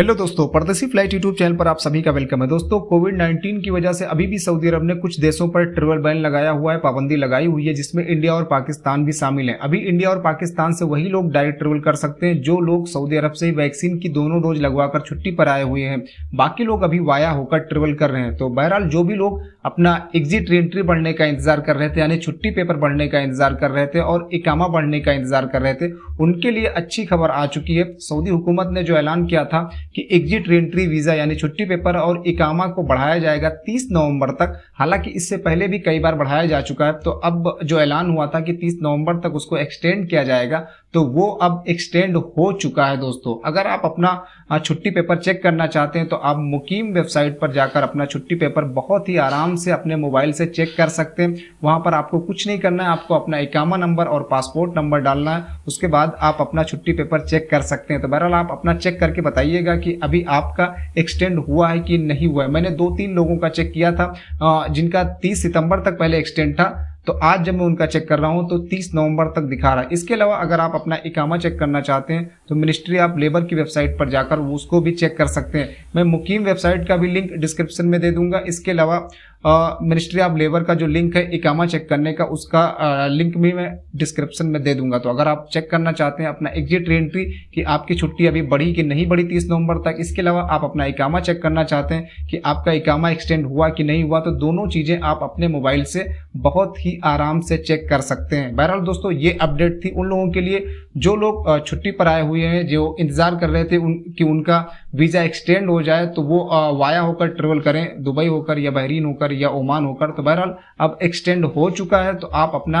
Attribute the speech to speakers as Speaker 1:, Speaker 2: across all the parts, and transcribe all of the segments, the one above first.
Speaker 1: hello दोस्तों परदेसी flight YouTube channel पर आप सभी का वेलकम है दोस्तों कोविड 19 की वजह से अभी भी सऊदी अरब ने कुछ देशों पर ट्रेवल बैन लगाया हुआ है पाबंदी लगाई हुई है जिसमें इंडिया और पाकिस्तान भी शामिल हैं अभी इंडिया और पाकिस्तान से वही लोग डायरेक्ट ट्रेवल कर सकते हैं जो लोग सऊदी अरब से वैक्सीन की दोनों डोज लगवाकर छुट्टी पर आए हुए हैं बाकी लोग अभी वाया होकर ट्रेवल कर रहे हैं तो बहरहाल जो भी लोग अपना एग्जिट एंट्री बढ़ने का इंतजार कर रहे थे यानी छुट्टी पेपर बढ़ने का इंतजार कर रहे थे और इकामा बढ़ने का इंतजार कर रहे थे उनके लिए अच्छी खबर आ चुकी है सऊदी हुकूमत ने जो ऐलान किया था कि एग्जिट रेंट्री वीज़ा यानी छुट्टी पेपर और इकामा को बढ़ाया जाएगा 30 नवंबर तक हालांकि इससे पहले भी कई बार बढ़ाया जा चुका है तो अब जो ऐलान हुआ था कि 30 नवंबर तक उसको एक्सटेंड किया जाएगा तो वो अब एक्सटेंड हो चुका है दोस्तों अगर आप अपना छुट्टी पेपर चेक करना चाहते हैं तो आप मुकीम वेबसाइट पर जाकर अपना छुट्टी पेपर बहुत ही आराम से अपने मोबाइल से चेक कर सकते हैं वहाँ पर आपको कुछ नहीं करना है आपको अपना इकामा नंबर और पासपोर्ट नंबर डालना है उसके बाद आप अपना छुट्टी पेपर चेक कर सकते हैं तो बहरहाल आप अपना चेक करके बताइएगा कि अभी आपका एक्सटेंड हुआ है कि नहीं हुआ है मैंने दो तीन लोगों का चेक किया था जिनका तीस सितंबर तक पहले एक्सटेंड था तो आज जब मैं उनका चेक कर रहा हूँ तो 30 नवंबर तक दिखा रहा है इसके अलावा अगर आप अपना इकामा चेक करना चाहते हैं तो मिनिस्ट्री ऑफ लेबर की वेबसाइट पर जाकर उसको भी चेक कर सकते हैं मैं मुकीम वेबसाइट का भी लिंक डिस्क्रिप्शन में दे दूंगा इसके अलावा मिनिस्ट्री ऑफ लेबर का जो लिंक है इकामा चेक करने का उसका लिंक भी मैं डिस्क्रिप्शन में दे दूंगा तो अगर आप चेक करना चाहते हैं अपना एग्जिट एंट्री कि आपकी छुट्टी अभी बढ़ी कि नहीं बढ़ी तीस नवंबर तक इसके अलावा आप अपना इकामा चेक करना चाहते हैं कि आपका इकामा एक्सटेंड हुआ कि नहीं हुआ तो दोनों चीज़ें आप अपने मोबाइल से बहुत ही आराम से चेक कर सकते हैं बहरहाल दोस्तों ये अपडेट थी उन लोगों के लिए जो लोग छुट्टी पर आए हुए हैं जो इंतज़ार कर रहे थे उन कि उनका वीज़ा एक्सटेंड हो जाए तो वो वाया होकर ट्रेवल करें दुबई होकर या बहरीन होकर या ओमान होकर तो बहरहाल अब एक्सटेंड हो चुका है तो आप अपना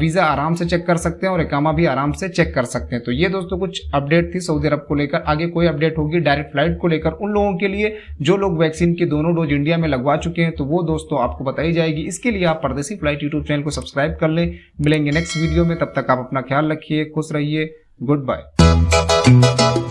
Speaker 1: वीज़ा आराम से चेक कर सकते हैं और एकामा भी आराम से चेक कर सकते हैं तो ये दोस्तों कुछ अपडेट थी सऊदी अरब को लेकर आगे कोई अपडेट होगी डायरेक्ट फ्लाइट को लेकर उन लोगों के लिए जो लोग वैक्सीन की दोनों डोज इंडिया में लगवा चुके हैं तो वो दोस्तों आपको बताई जाएगी इसके लिए आप परदेसी फ्लाइट यूट्यूब चैनल को सब्सक्राइब कर लें मिलेंगे नेक्स्ट वीडियो में तब तक आप अपना ख्याल रखिए खुश रहिए गुड बाय